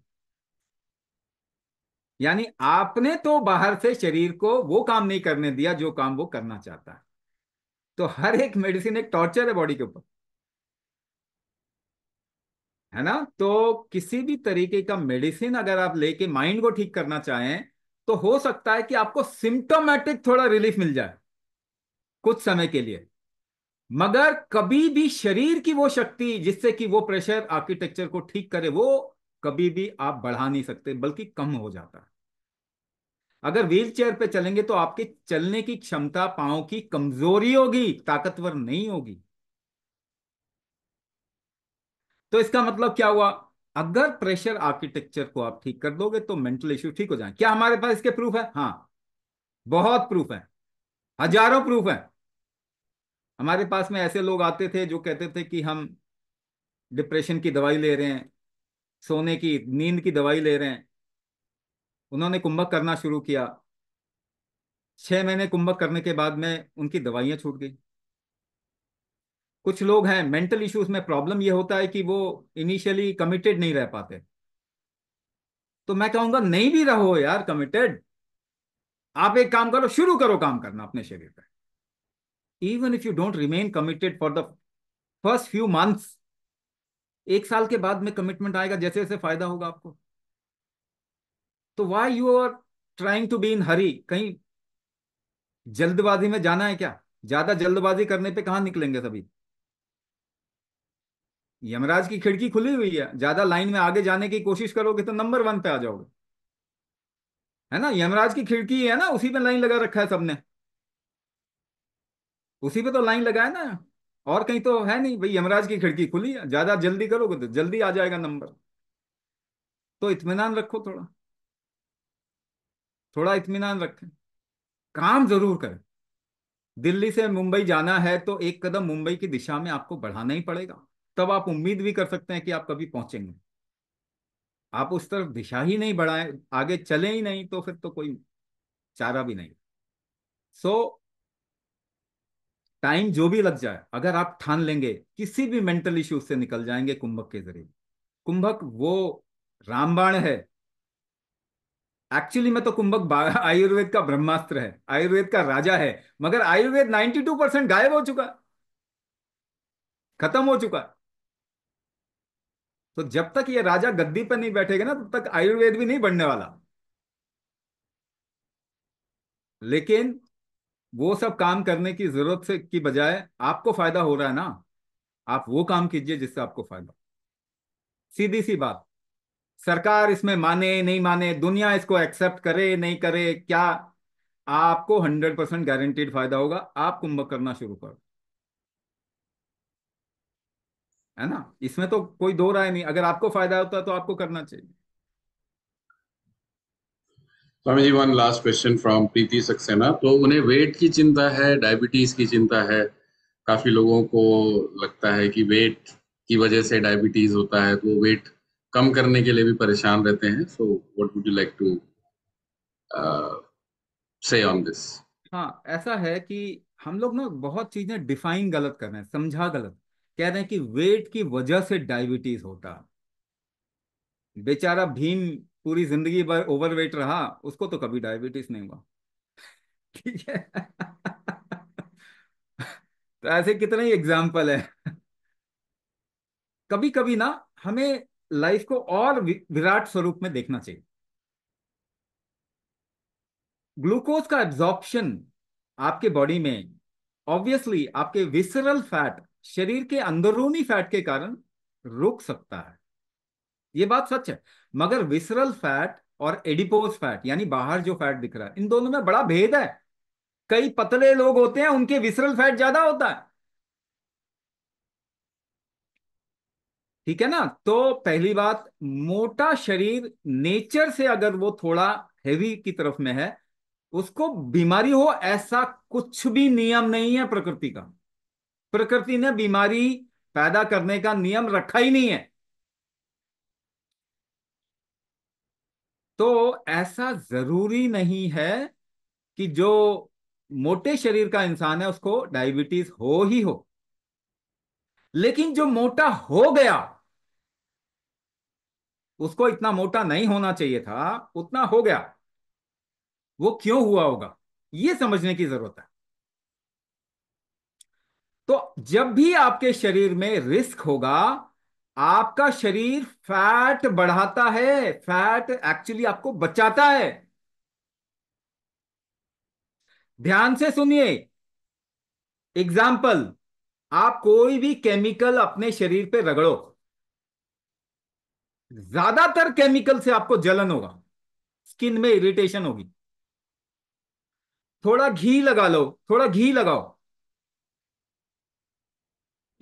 यानी आपने तो बाहर से शरीर को वो काम नहीं करने दिया जो काम वो करना चाहता है तो हर एक मेडिसिन एक टॉर्चर है बॉडी के ऊपर है ना तो किसी भी तरीके का मेडिसिन अगर आप लेके माइंड को ठीक करना चाहें तो हो सकता है कि आपको सिम्टोमेटिक थोड़ा रिलीफ मिल जाए कुछ समय के लिए मगर कभी भी शरीर की वो शक्ति जिससे कि वो प्रेशर आर्किटेक्चर को ठीक करे वो कभी भी आप बढ़ा नहीं सकते बल्कि कम हो जाता है अगर व्हील चेयर पर चलेंगे तो आपके चलने की क्षमता पांव की कमजोरी होगी ताकतवर नहीं होगी तो इसका मतलब क्या हुआ अगर प्रेशर आर्किटेक्चर को आप ठीक कर दोगे तो मेंटल इश्यू ठीक हो जाए क्या हमारे पास इसके प्रूफ है हाँ बहुत प्रूफ है हजारों प्रूफ है हमारे पास में ऐसे लोग आते थे जो कहते थे कि हम डिप्रेशन की दवाई ले रहे हैं सोने की नींद की दवाई ले रहे हैं उन्होंने कुंभक करना शुरू किया छः महीने कुंभक करने के बाद में उनकी दवाइयाँ छूट गई कुछ लोग हैं मेंटल इश्यूज में प्रॉब्लम ये होता है कि वो इनिशियली कमिटेड नहीं रह पाते तो मैं कहूंगा नहीं भी रहो यार कमिटेड आप एक काम करो शुरू करो काम करना अपने शरीर पर even if you don't remain committed for the first few months एक साल के बाद में कमिटमेंट आएगा जैसे जैसे फायदा होगा आपको तो why you are trying to be in hurry कहीं जल्दबाजी में जाना है क्या ज्यादा जल्दबाजी करने पे कहा निकलेंगे सभी यमराज की खिड़की खुली हुई है ज्यादा लाइन में आगे जाने की कोशिश करोगे तो नंबर वन पे आ जाओगे है ना यमराज की खिड़की है ना उसी में लाइन लगा रखा है सबने उसी पे तो लाइन लगाए ना और कहीं तो है नहीं भाई यमराज की खिड़की खुली है ज्यादा जल्दी करोगे तो जल्दी आ जाएगा नंबर तो इतमान रखो थोड़ा थोड़ा इतमान रखें काम जरूर करें दिल्ली से मुंबई जाना है तो एक कदम मुंबई की दिशा में आपको बढ़ाना ही पड़ेगा तब आप उम्मीद भी कर सकते हैं कि आप कभी पहुंचेंगे आप उस तरफ दिशा ही नहीं बढ़ाए आगे चले ही नहीं तो फिर तो कोई चारा भी नहीं सो so, टाइम जो भी लग जाए अगर आप ठान लेंगे किसी भी मेंटल इश्यू से निकल जाएंगे कुंभक के जरिए कुंभक वो रामबाण है एक्चुअली में तो कुंभक आयुर्वेद का ब्रह्मास्त्र है आयुर्वेद का राजा है मगर आयुर्वेद 92 परसेंट गायब हो चुका खत्म हो चुका तो जब तक ये राजा गद्दी पर नहीं बैठेगा ना तब तो तक आयुर्वेद भी नहीं बढ़ने वाला लेकिन वो सब काम करने की जरूरत से की बजाय आपको फायदा हो रहा है ना आप वो काम कीजिए जिससे आपको फायदा सीधी सी बात सरकार इसमें माने नहीं माने दुनिया इसको एक्सेप्ट करे नहीं करे क्या आपको हंड्रेड परसेंट गारंटीड फायदा होगा आप कुंभ करना शुरू करो है ना इसमें तो कोई दो राय नहीं अगर आपको फायदा होता है तो आपको करना चाहिए Swami ji one last question from Preeti Saxena तो उन्हें वेट की चिंता है डायबिटीज की चिंता है काफी लोगों को लगता है कि वेट की वजह से डायबिटीज होता है तो वेट कम करने के लिए भी परेशान रहते हैं so what would you like to say on this हाँ ऐसा है कि हम लोग ना बहुत चीजें डिफाइन गलत कर रहे हैं समझा गलत कह रहे हैं कि वेट की वजह से डायबिटीज होता बेचारा भीम पूरी जिंदगी भर ओवरवेट रहा उसको तो कभी डायबिटीज नहीं हुआ ठीक है तो ऐसे कितने ही एग्जाम्पल है कभी कभी ना हमें लाइफ को और विराट स्वरूप में देखना चाहिए ग्लूकोज का एब्जॉर्प्शन आपके बॉडी में ऑब्वियसली आपके विसरल फैट शरीर के अंदरूनी फैट के कारण रुक सकता है ये बात सच है मगर विसरल फैट और एडिपोज फैट यानी बाहर जो फैट दिख रहा है इन दोनों में बड़ा भेद है कई पतले लोग होते हैं उनके विसरल फैट ज्यादा होता है ठीक है ना तो पहली बात मोटा शरीर नेचर से अगर वो थोड़ा हेवी की तरफ में है उसको बीमारी हो ऐसा कुछ भी नियम नहीं है प्रकृति का प्रकृति ने बीमारी पैदा करने का नियम रखा ही नहीं है तो ऐसा जरूरी नहीं है कि जो मोटे शरीर का इंसान है उसको डायबिटीज हो ही हो लेकिन जो मोटा हो गया उसको इतना मोटा नहीं होना चाहिए था उतना हो गया वो क्यों हुआ होगा ये समझने की जरूरत है तो जब भी आपके शरीर में रिस्क होगा आपका शरीर फैट बढ़ाता है फैट एक्चुअली आपको बचाता है ध्यान से सुनिए एग्जाम्पल आप कोई भी केमिकल अपने शरीर पे रगड़ो ज्यादातर केमिकल से आपको जलन होगा स्किन में इरिटेशन होगी थोड़ा घी लगा लो थोड़ा घी लगाओ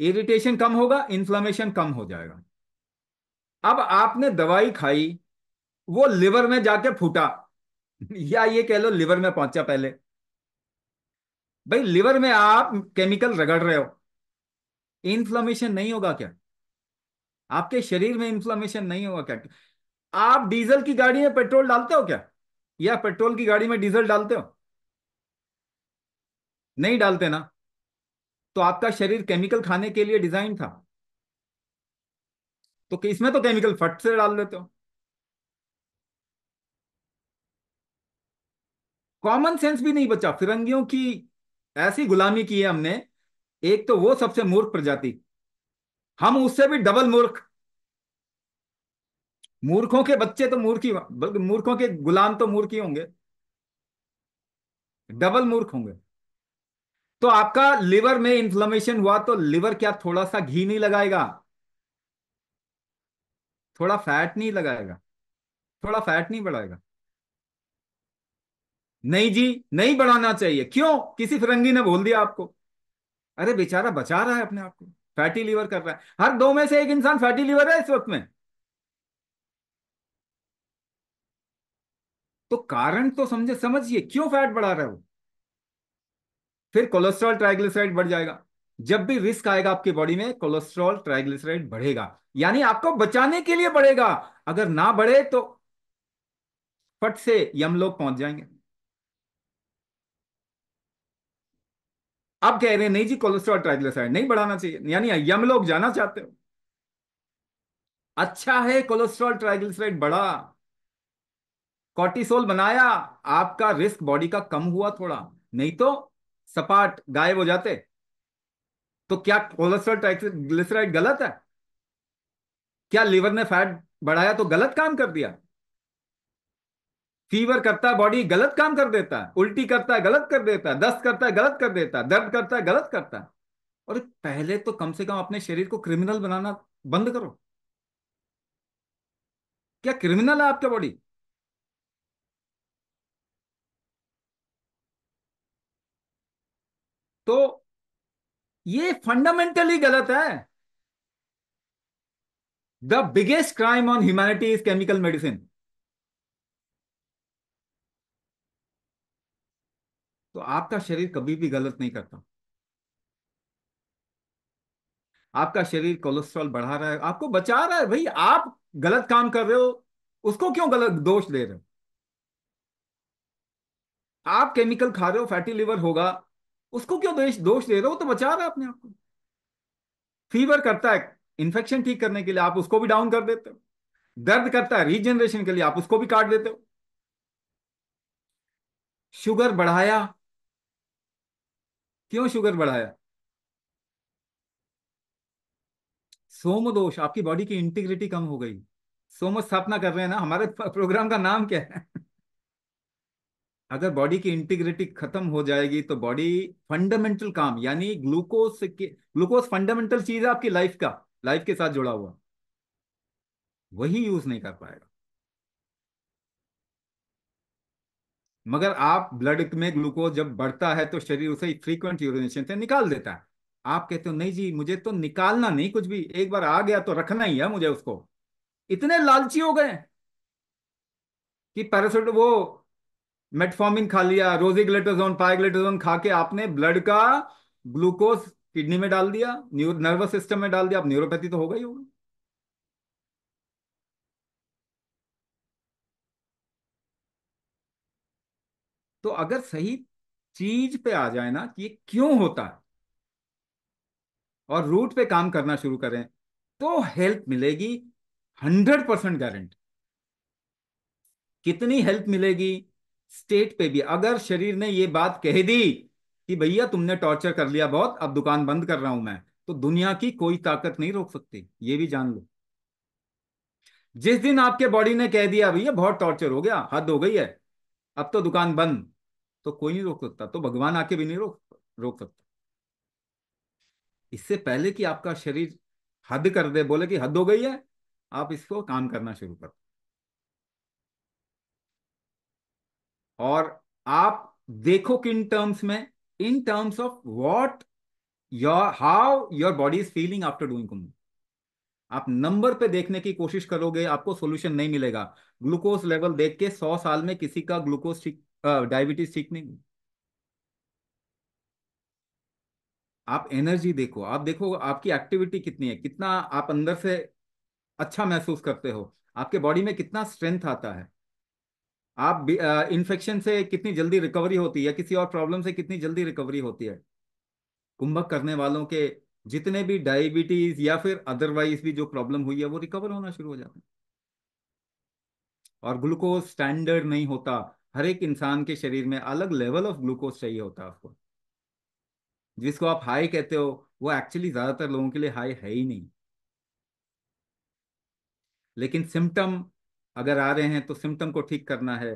इरिटेशन कम होगा इन्फ्लामेशन कम हो जाएगा अब आपने दवाई खाई वो लिवर में जाके फूटा या ये कह लो लिवर में पहुंचा पहले भाई लिवर में आप केमिकल रगड़ रहे हो इन्फ्लामेशन नहीं होगा क्या आपके शरीर में इन्फ्लामेशन नहीं होगा क्या आप डीजल की गाड़ी में पेट्रोल डालते हो क्या या पेट्रोल की गाड़ी में डीजल डालते हो नहीं डालते ना तो आपका शरीर केमिकल खाने के लिए डिजाइन था तो इसमें तो केमिकल फट से डाल देते हो कॉमन सेंस भी नहीं बचा फिरंगियों की ऐसी गुलामी की है हमने एक तो वो सबसे मूर्ख प्रजाति हम उससे भी डबल मूर्ख मूर्खों के बच्चे तो मूर्खी बल्कि मूर्खों के गुलाम तो मूर्खी होंगे डबल मूर्ख होंगे तो आपका लिवर में इंफ्लेमेशन हुआ तो लिवर क्या थोड़ा सा घी नहीं लगाएगा थोड़ा फैट नहीं लगाएगा थोड़ा फैट नहीं बढ़ाएगा नहीं जी नहीं बढ़ाना चाहिए क्यों किसी फिरंगी ने बोल दिया आपको अरे बेचारा बचा रहा है अपने आप को फैटी लीवर कर रहा है हर दो में से एक इंसान फैटी लीवर है इस वक्त में तो कारण तो समझे समझिए क्यों फैट बढ़ा रहे हो फिर कोलेस्ट्रॉल ट्राइग्लिसराइड बढ़ जाएगा जब भी रिस्क आएगा आपकी बॉडी में कोलेस्ट्रॉल ट्राइग्लिसराइड बढ़ेगा यानी आपको बचाने के लिए बढ़ेगा अगर ना बढ़े तो फट से यम लोग पहुंच जाएंगे आप कह रहे हैं नहीं जी कोलेस्ट्रॉल ट्राइग्लिसराइड नहीं बढ़ाना चाहिए यानी यम लोग जाना चाहते हो अच्छा है कोलेस्ट्रॉल ट्राइग्लिसराइड बढ़ा कॉर्टिसोल बनाया आपका रिस्क बॉडी का कम हुआ थोड़ा नहीं तो सपाट गायब हो जाते तो क्या कोलेस्ट्रॉल ग्लिसराइड गलत है क्या लीवर ने फैट बढ़ाया तो गलत काम कर दिया फीवर करता है बॉडी गलत काम कर देता है उल्टी करता है गलत कर देता है दस्त करता है गलत कर देता है दर्द करता है गलत करता है और पहले तो कम से कम अपने शरीर को क्रिमिनल बनाना बंद करो क्या क्रिमिनल है आपका बॉडी ये फंडामेंटली गलत है the biggest crime on humanity is chemical medicine तो आपका शरीर कभी भी गलत नहीं करता आपका शरीर कोलेस्ट्रॉल बढ़ा रहा है आपको बचा रहा है भाई आप गलत काम कर रहे हो उसको क्यों गलत दोष दे रहे हो आप केमिकल खा रहे हो फैटी लिवर होगा उसको क्यों दोष दे रहे हो तो बचा रहा है अपने आप को फीवर करता है इन्फेक्शन ठीक करने के लिए आप उसको भी डाउन कर देते हो दर्द करता है रीजनरेशन के लिए आप उसको भी काट देते हो शुगर बढ़ाया क्यों शुगर बढ़ाया सोम दोष आपकी बॉडी की इंटीग्रिटी कम हो गई सोम स्थापना कर रहे हैं ना हमारे प्रोग्राम का नाम क्या है अगर बॉडी की इंटीग्रिटी खत्म हो जाएगी तो बॉडी फंडामेंटल काम यानी ग्लूकोज के ग्लूकोज फंडामेंटल चीज है आपकी लाइफ का लाइफ के साथ जुड़ा हुआ वही यूज नहीं कर पाएगा मगर आप ब्लड में ग्लूकोज जब बढ़ता है तो शरीर उसे फ्रीक्वेंट यूरिनेशन से निकाल देता है आप कहते हो नहीं जी मुझे तो निकालना नहीं कुछ भी एक बार आ गया तो रखना ही है मुझे उसको इतने लालची हो गए कि पैरासिट वो मेटफॉर्मिन खा लिया रोजिग्लेटोजोन पाइग्लेटोजोन खा के आपने ब्लड का ग्लूकोज किडनी में डाल दिया नर्वस सिस्टम में डाल दिया आप न्यूरोपैथी तो होगा ही होगा तो अगर सही चीज पे आ जाए ना कि ये क्यों होता है और रूट पे काम करना शुरू करें तो हेल्प मिलेगी हंड्रेड परसेंट गारंटी कितनी हेल्प मिलेगी स्टेट पे भी अगर शरीर ने ये बात कह दी कि भैया तुमने टॉर्चर कर लिया बहुत अब दुकान बंद कर रहा हूं मैं तो दुनिया की कोई ताकत नहीं रोक सकती ये भी जान लो जिस दिन आपके बॉडी ने कह दिया भैया बहुत टॉर्चर हो गया हद हो गई है अब तो दुकान बंद तो कोई नहीं रोक सकता तो भगवान आके भी नहीं रोक रोक सकता इससे पहले कि आपका शरीर हद कर दे बोले कि हद हो गई है आप इसको काम करना शुरू करो और आप देखो किन टर्म्स में in terms of what your how your body is feeling after doing kumbh आप नंबर पे देखने की कोशिश करोगे आपको सोल्यूशन नहीं मिलेगा ग्लूकोज लेवल देख के सौ साल में किसी का ग्लूकोज ठीक डायबिटीज ठीक नहीं आप एनर्जी देखो आप देखो आपकी एक्टिविटी कितनी है कितना आप अंदर से अच्छा महसूस करते हो आपके बॉडी में कितना स्ट्रेंथ आता है आप इन्फेक्शन से कितनी जल्दी रिकवरी होती है किसी और प्रॉब्लम से कितनी जल्दी रिकवरी होती है कुंभक करने वालों के जितने भी डायबिटीज या फिर अदरवाइज भी जो प्रॉब्लम हुई है वो रिकवर होना शुरू हो जाते हैं और ग्लूकोज स्टैंडर्ड नहीं होता हर एक इंसान के शरीर में अलग लेवल ऑफ ग्लूकोज चाहिए होता है आपको जिसको आप हाई कहते हो वो एक्चुअली ज्यादातर लोगों के लिए हाई है ही नहीं लेकिन सिम्टम अगर आ रहे हैं तो सिम्टम को ठीक करना है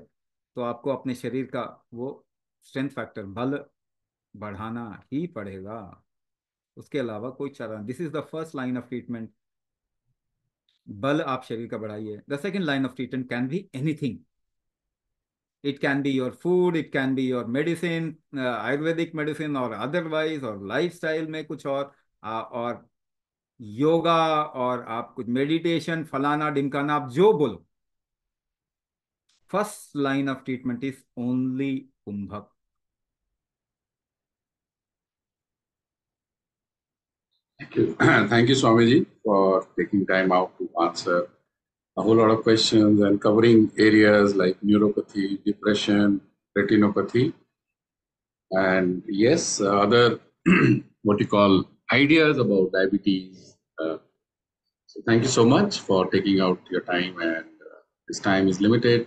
तो आपको अपने शरीर का वो स्ट्रेंथ फैक्टर बल बढ़ाना ही पड़ेगा उसके अलावा कोई चारा this is the first line of treatment बल आप शरीर का बढ़ाइए the second line of treatment can be anything it can be your food it can be your medicine Ayurvedic medicine और अदरवाइज और लाइफ स्टाइल में कुछ और आ, और योगा और आप कुछ मेडिटेशन फलाना डिमकाना आप जो बोलो first line of treatment is only kumbhak. Thank you. Thank you, Swamiji, for taking time out to answer a whole lot of questions and covering areas like neuropathy, depression, retinopathy. And yes, other what you call ideas about diabetes. Uh, so thank you so much for taking out your time and uh, this time is limited.